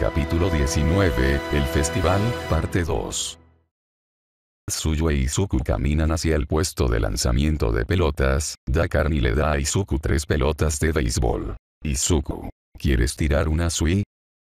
Capítulo 19, El Festival, Parte 2. Suyo e Izuku caminan hacia el puesto de lanzamiento de pelotas, Da y le da a Izuku tres pelotas de béisbol. Izuku. ¿Quieres tirar una sui?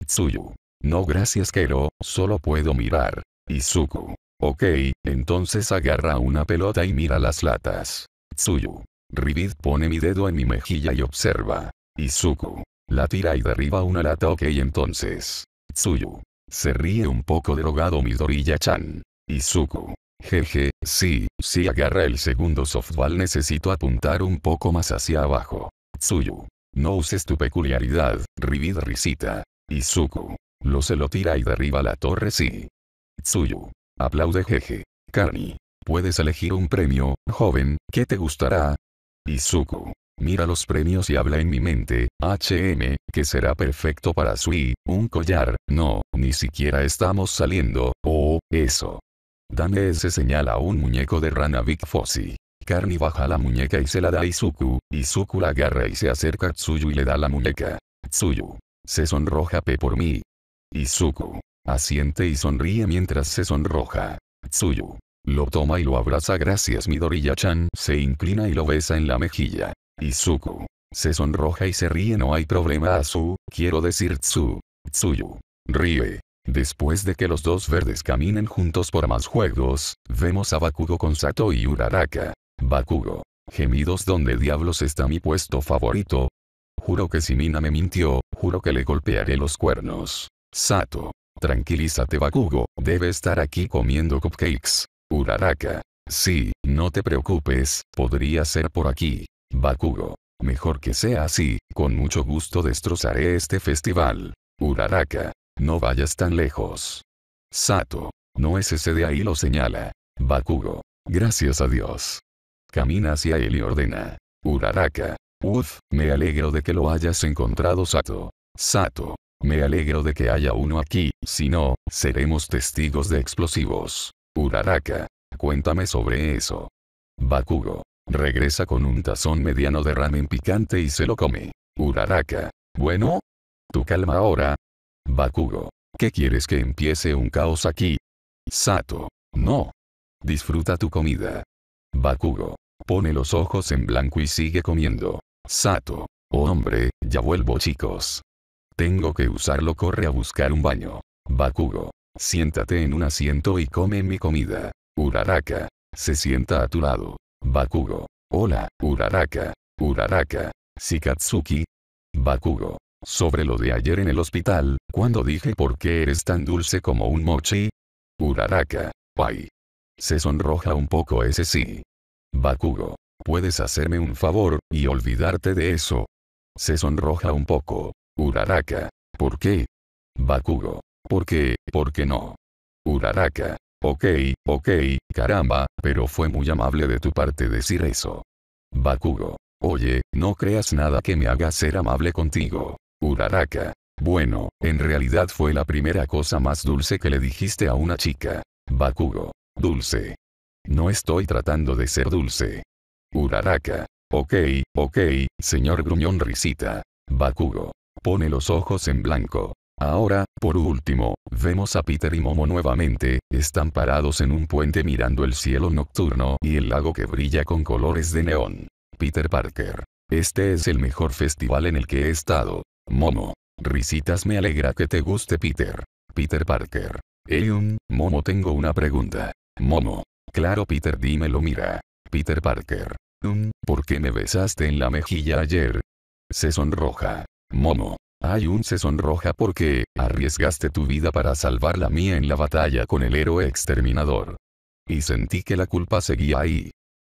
Tsuyu. No gracias Kero, solo puedo mirar. Izuku. Ok, entonces agarra una pelota y mira las latas. Tsuyu. Ribid pone mi dedo en mi mejilla y observa. Izuku. La tira y derriba una lata ok entonces. Tsuyu. Se ríe un poco derogado Midoriya-chan. Izuku. Jeje, sí, sí agarra el segundo softball necesito apuntar un poco más hacia abajo. Tsuyu. No uses tu peculiaridad, Ribid risita. Izuku. Lo se lo tira y derriba la torre sí. Tsuyu. Aplaude jeje. Karni. Puedes elegir un premio, joven, ¿qué te gustará? Izuku. Mira los premios y habla en mi mente, HM, que será perfecto para Sui, un collar, no, ni siquiera estamos saliendo, oh, eso. Dame ese señal a un muñeco de rana Big Fossi. Carni baja la muñeca y se la da a Izuku, Izuku la agarra y se acerca a Tsuyu y le da la muñeca. Tsuyu. Se sonroja P por mí. Izuku. Asiente y sonríe mientras se sonroja. Tsuyu. Lo toma y lo abraza gracias Midoriya-chan se inclina y lo besa en la mejilla. Izuku. Se sonroja y se ríe no hay problema Azu, quiero decir Tsu. Tsuyu. Ríe. Después de que los dos verdes caminen juntos por más juegos, vemos a Bakugo con Sato y Uraraka. Bakugo. Gemidos donde diablos está mi puesto favorito. Juro que si Mina me mintió, juro que le golpearé los cuernos. Sato. Tranquilízate Bakugo, debe estar aquí comiendo cupcakes. Uraraka. Sí, no te preocupes, podría ser por aquí. Bakugo. Mejor que sea así, con mucho gusto destrozaré este festival. Uraraka. No vayas tan lejos. Sato. No es ese de ahí lo señala. Bakugo. Gracias a Dios. Camina hacia él y ordena. Uraraka. Uf, me alegro de que lo hayas encontrado Sato. Sato. Me alegro de que haya uno aquí, si no, seremos testigos de explosivos. Uraraka. Cuéntame sobre eso. Bakugo. Regresa con un tazón mediano de ramen picante y se lo come. Uraraka. Bueno. Tu calma ahora. Bakugo. ¿Qué quieres que empiece un caos aquí? Sato. No. Disfruta tu comida. Bakugo. Pone los ojos en blanco y sigue comiendo. Sato. Oh hombre, ya vuelvo chicos. Tengo que usarlo corre a buscar un baño. Bakugo. Siéntate en un asiento y come mi comida. Uraraka. Se sienta a tu lado. Bakugo. Hola, Uraraka. Uraraka. Sikatsuki. Bakugo. Sobre lo de ayer en el hospital, cuando dije por qué eres tan dulce como un mochi. Uraraka. ay, Se sonroja un poco ese sí. Bakugo. Puedes hacerme un favor, y olvidarte de eso. Se sonroja un poco. Uraraka. ¿Por qué? Bakugo. ¿Por qué? ¿Por qué no? Uraraka. Ok, ok, caramba, pero fue muy amable de tu parte decir eso. Bakugo. Oye, no creas nada que me haga ser amable contigo. Uraraka. Bueno, en realidad fue la primera cosa más dulce que le dijiste a una chica. Bakugo. Dulce. No estoy tratando de ser dulce. Uraraka. Ok, ok, señor gruñón risita. Bakugo. Pone los ojos en blanco. Ahora, por último, vemos a Peter y Momo nuevamente, están parados en un puente mirando el cielo nocturno y el lago que brilla con colores de neón. Peter Parker. Este es el mejor festival en el que he estado. Momo. Risitas me alegra que te guste Peter. Peter Parker. un Momo tengo una pregunta. Momo. Claro Peter dímelo mira. Peter Parker. Um, ¿por qué me besaste en la mejilla ayer? Se sonroja. Momo. Ayun se sonroja porque, arriesgaste tu vida para salvar la mía en la batalla con el héroe exterminador. Y sentí que la culpa seguía ahí.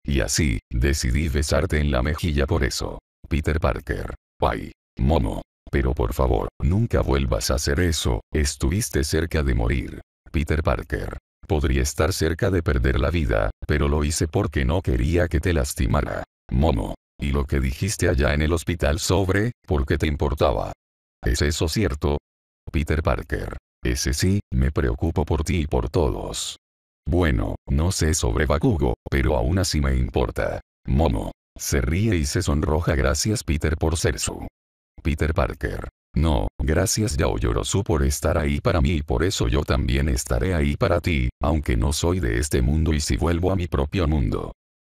Y así, decidí besarte en la mejilla por eso. Peter Parker. Ay. Momo. Pero por favor, nunca vuelvas a hacer eso, estuviste cerca de morir. Peter Parker. Podría estar cerca de perder la vida, pero lo hice porque no quería que te lastimara. Momo. Y lo que dijiste allá en el hospital sobre, ¿por qué te importaba? ¿Es eso cierto? Peter Parker. Ese sí, me preocupo por ti y por todos. Bueno, no sé sobre Bakugo, pero aún así me importa. Momo. Se ríe y se sonroja gracias Peter por ser su. Peter Parker. No, gracias Yao Yorosu por estar ahí para mí y por eso yo también estaré ahí para ti, aunque no soy de este mundo y si vuelvo a mi propio mundo.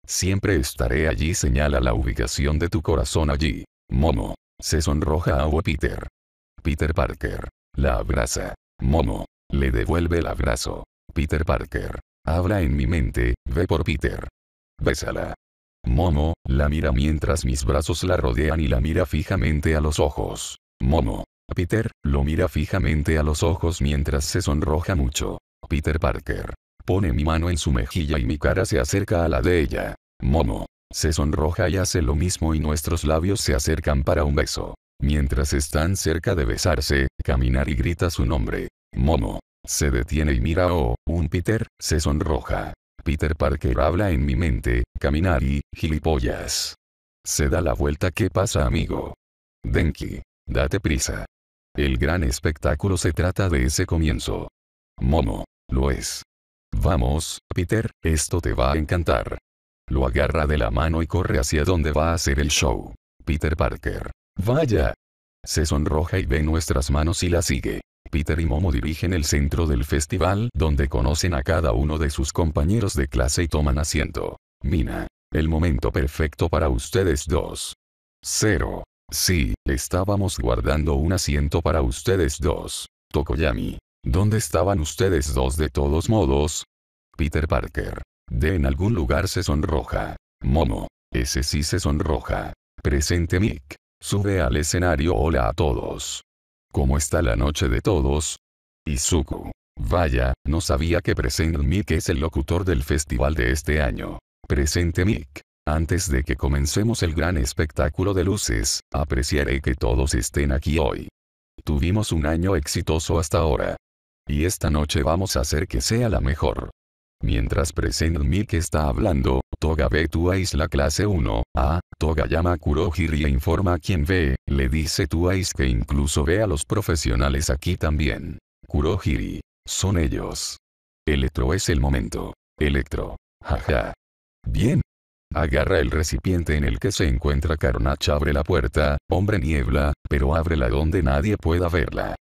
Siempre estaré allí señala la ubicación de tu corazón allí. Momo. Se sonroja a Agua Peter. Peter Parker. La abraza. Momo. Le devuelve el abrazo. Peter Parker. Habla en mi mente, ve por Peter. Bésala. Momo, la mira mientras mis brazos la rodean y la mira fijamente a los ojos. Momo. Peter, lo mira fijamente a los ojos mientras se sonroja mucho. Peter Parker. Pone mi mano en su mejilla y mi cara se acerca a la de ella. Momo. Se sonroja y hace lo mismo y nuestros labios se acercan para un beso. Mientras están cerca de besarse, caminar y grita su nombre. Momo. Se detiene y mira oh, un Peter, se sonroja. Peter Parker habla en mi mente, caminar y, gilipollas. Se da la vuelta ¿qué pasa amigo? Denki. Date prisa. El gran espectáculo se trata de ese comienzo. Momo. Lo es. Vamos, Peter, esto te va a encantar. Lo agarra de la mano y corre hacia donde va a hacer el show. Peter Parker. Vaya. Se sonroja y ve nuestras manos y la sigue. Peter y Momo dirigen el centro del festival donde conocen a cada uno de sus compañeros de clase y toman asiento. Mina. El momento perfecto para ustedes dos. Cero. Sí, estábamos guardando un asiento para ustedes dos. Tokoyami. ¿Dónde estaban ustedes dos de todos modos? Peter Parker. De en algún lugar se sonroja. Momo. Ese sí se sonroja. Presente Mick. Sube al escenario. Hola a todos. ¿Cómo está la noche de todos? Izuku. Vaya, no sabía que Presente Mick es el locutor del festival de este año. Presente Mick. Antes de que comencemos el gran espectáculo de luces, apreciaré que todos estén aquí hoy. Tuvimos un año exitoso hasta ahora. Y esta noche vamos a hacer que sea la mejor. Mientras Present que está hablando, Toga ve tu la clase 1, A, Toga llama a Kurohiri e informa a quien ve, le dice tu que incluso ve a los profesionales aquí también. Kurohiri. Son ellos. Electro es el momento. Electro. Jaja. Bien. Agarra el recipiente en el que se encuentra Carnage abre la puerta, hombre niebla, pero ábrela donde nadie pueda verla.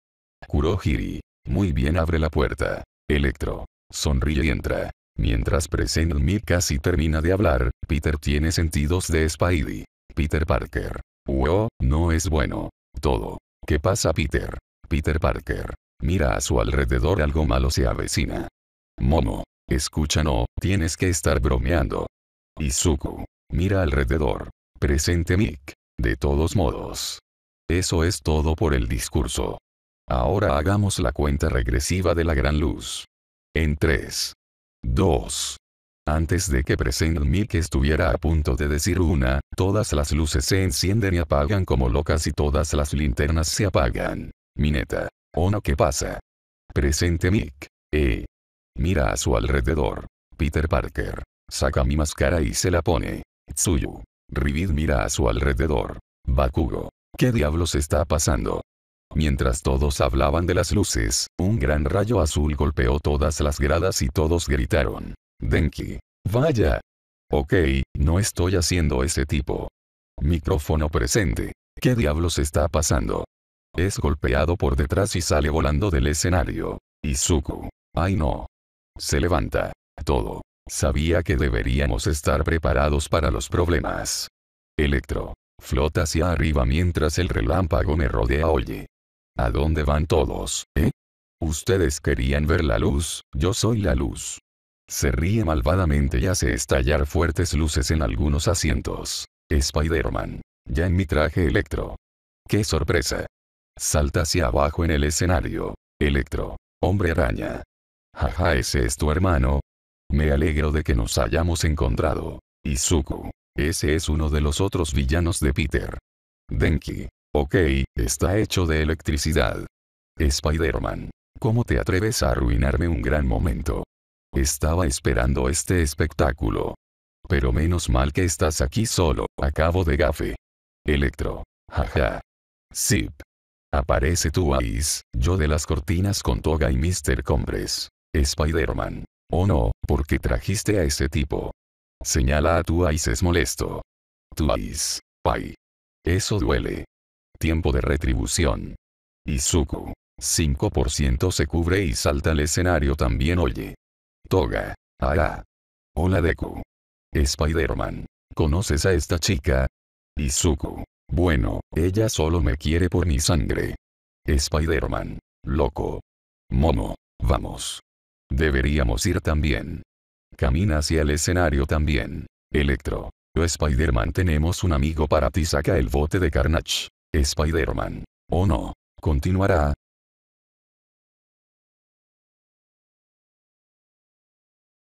Kurohiri. Muy bien abre la puerta. Electro. Sonríe y entra. Mientras Present Mick, casi termina de hablar, Peter tiene sentidos de Spidey. Peter Parker. Wow, no es bueno. Todo. ¿Qué pasa Peter? Peter Parker. Mira a su alrededor algo malo se avecina. Momo. Escucha no, tienes que estar bromeando. Izuku. Mira alrededor. Presente Mick. De todos modos. Eso es todo por el discurso. Ahora hagamos la cuenta regresiva de la gran luz. En 3. 2. Antes de que Present Mick estuviera a punto de decir una, todas las luces se encienden y apagan como locas y todas las linternas se apagan. Mineta. no ¿qué pasa? Presente Mick. Eh. Mira a su alrededor. Peter Parker. Saca mi máscara y se la pone. Tsuyu. Rivid mira a su alrededor. Bakugo. ¿Qué diablos está pasando? Mientras todos hablaban de las luces, un gran rayo azul golpeó todas las gradas y todos gritaron. Denki. Vaya. Ok, no estoy haciendo ese tipo. Micrófono presente. ¿Qué diablos está pasando? Es golpeado por detrás y sale volando del escenario. Izuku. Ay no. Se levanta. Todo. Sabía que deberíamos estar preparados para los problemas. Electro. Flota hacia arriba mientras el relámpago me rodea. Oye. ¿A dónde van todos, eh? Ustedes querían ver la luz, yo soy la luz. Se ríe malvadamente y hace estallar fuertes luces en algunos asientos. Spider-Man. Ya en mi traje electro. ¡Qué sorpresa! Salta hacia abajo en el escenario. Electro. Hombre araña. Jaja, ese es tu hermano. Me alegro de que nos hayamos encontrado. Izuku. Ese es uno de los otros villanos de Peter. Denki. Ok, está hecho de electricidad. Spider-Man. ¿Cómo te atreves a arruinarme un gran momento? Estaba esperando este espectáculo. Pero menos mal que estás aquí solo, acabo de gafe. Electro. Jaja. Zip. Aparece tu Ice, yo de las cortinas con toga y Mr. Combres. Spider-Man. Oh no, ¿por qué trajiste a ese tipo? Señala a tu Ice es molesto. Tu Ice. Pai. Eso duele tiempo de retribución. Izuku. 5% se cubre y salta al escenario también oye. Toga. Ah, ah. Hola Deku. Spider-Man. ¿Conoces a esta chica? Izuku. Bueno, ella solo me quiere por mi sangre. Spider-Man. Loco. Momo. Vamos. Deberíamos ir también. Camina hacia el escenario también. Electro. Spider-Man tenemos un amigo para ti saca el bote de Carnage. Spider-Man. ¿O oh, no? ¿Continuará?